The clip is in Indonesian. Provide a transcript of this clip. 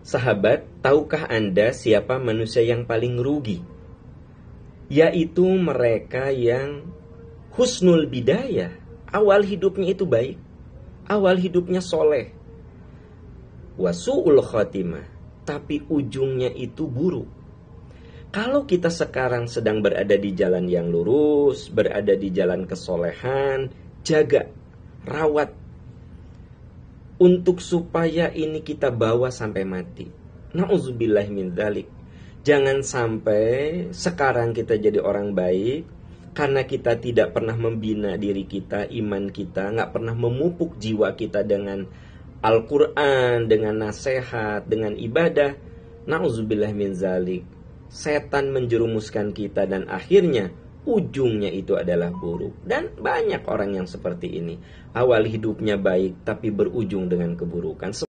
Sahabat, tahukah Anda siapa manusia yang paling rugi? Yaitu mereka yang husnul bidayah. Awal hidupnya itu baik. Awal hidupnya soleh. Wasu'ul khotimah. Tapi ujungnya itu buruk. Kalau kita sekarang sedang berada di jalan yang lurus, berada di jalan kesolehan, jaga, rawat untuk supaya ini kita bawa sampai mati. Nauzubillah min dalik. Jangan sampai sekarang kita jadi orang baik karena kita tidak pernah membina diri kita, iman kita, nggak pernah memupuk jiwa kita dengan Al-Quran, dengan nasihat, dengan ibadah. Nauzubillah min zalik. Setan menjerumuskan kita dan akhirnya ujungnya itu adalah buruk dan banyak orang yang seperti ini awal hidupnya baik tapi berujung dengan keburukan